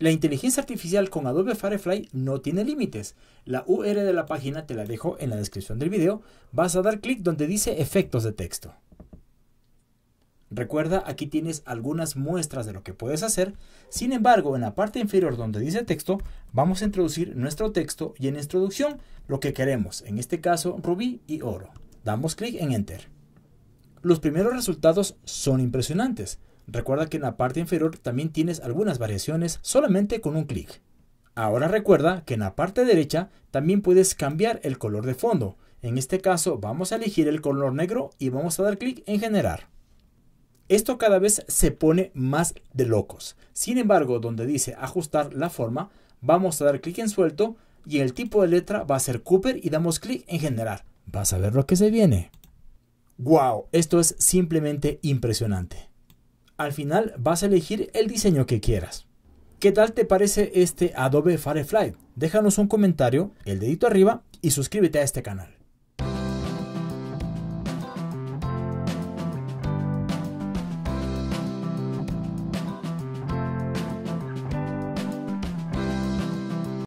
La inteligencia artificial con Adobe Firefly no tiene límites. La URL de la página te la dejo en la descripción del video. Vas a dar clic donde dice efectos de texto. Recuerda, aquí tienes algunas muestras de lo que puedes hacer. Sin embargo, en la parte inferior donde dice texto, vamos a introducir nuestro texto y en introducción lo que queremos, en este caso rubí y oro. Damos clic en Enter. Los primeros resultados son impresionantes. Recuerda que en la parte inferior también tienes algunas variaciones solamente con un clic. Ahora recuerda que en la parte derecha también puedes cambiar el color de fondo. En este caso vamos a elegir el color negro y vamos a dar clic en generar. Esto cada vez se pone más de locos. Sin embargo, donde dice ajustar la forma, vamos a dar clic en suelto y el tipo de letra va a ser Cooper y damos clic en generar. Vas a ver lo que se viene. ¡Wow! Esto es simplemente impresionante al final vas a elegir el diseño que quieras. ¿Qué tal te parece este Adobe Firefly? Déjanos un comentario, el dedito arriba y suscríbete a este canal.